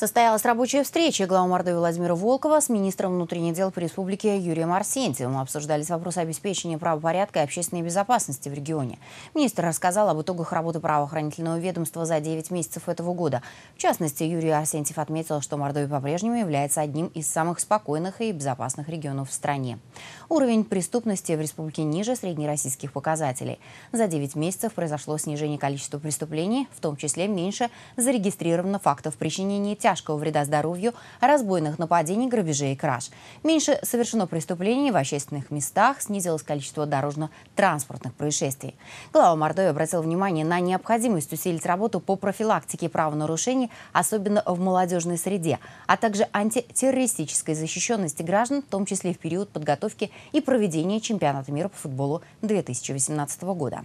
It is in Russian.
Состоялась рабочая встреча главы Мордовии Владимира Волкова с министром внутренних дел по республике Юрием Арсентьевым. Обсуждались вопросы обеспечения правопорядка и общественной безопасности в регионе. Министр рассказал об итогах работы правоохранительного ведомства за 9 месяцев этого года. В частности, Юрий Арсентьев отметил, что Мордовия по-прежнему является одним из самых спокойных и безопасных регионов в стране. Уровень преступности в республике ниже среднероссийских показателей. За 9 месяцев произошло снижение количества преступлений, в том числе меньше зарегистрировано фактов причинения тяжести тяжкого вреда здоровью, разбойных нападений, грабежей и краж. Меньше совершено преступлений в общественных местах, снизилось количество дорожно-транспортных происшествий. Глава Мордовии обратил внимание на необходимость усилить работу по профилактике правонарушений, особенно в молодежной среде, а также антитеррористической защищенности граждан, в том числе в период подготовки и проведения чемпионата мира по футболу 2018 года.